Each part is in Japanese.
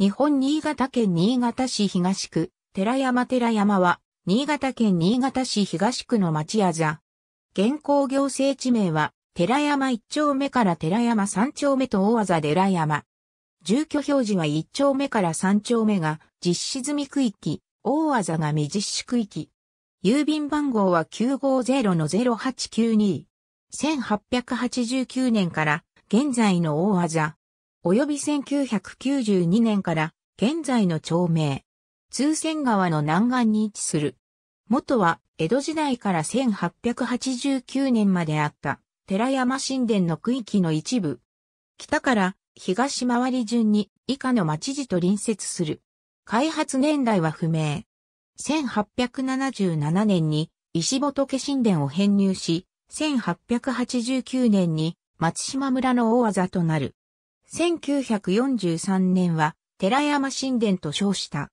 日本新潟県新潟市東区、寺山寺山は、新潟県新潟市東区の町屋座。現行行政地名は、寺山一丁目から寺山三丁目と大技寺山。住居表示は一丁目から三丁目が実施済み区域、大技が未実施区域。郵便番号は950-0892。1889年から現在の大技、及び1992年から現在の町名、通船川の南岸に位置する。元は江戸時代から1889年まであった寺山神殿の区域の一部。北から東回り順に以下の町地と隣接する。開発年代は不明。1877年に石仏神殿を編入し、1889年に松島村の大技となる。1943年は寺山神殿と称した。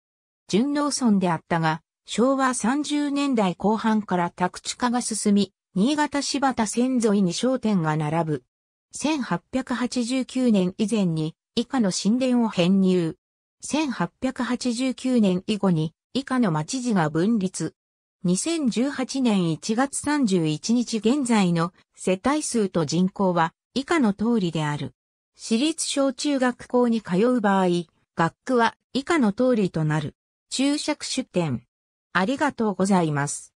純農村であったが、昭和30年代後半から宅地化が進み、新潟柴田線沿いに商店が並ぶ。1889年以前に以下の神殿を編入。1889年以後に以下の町地が分立。2018年1月31日現在の世帯数と人口は以下の通りである。私立小中学校に通う場合、学区は以下の通りとなる。注釈出典。ありがとうございます。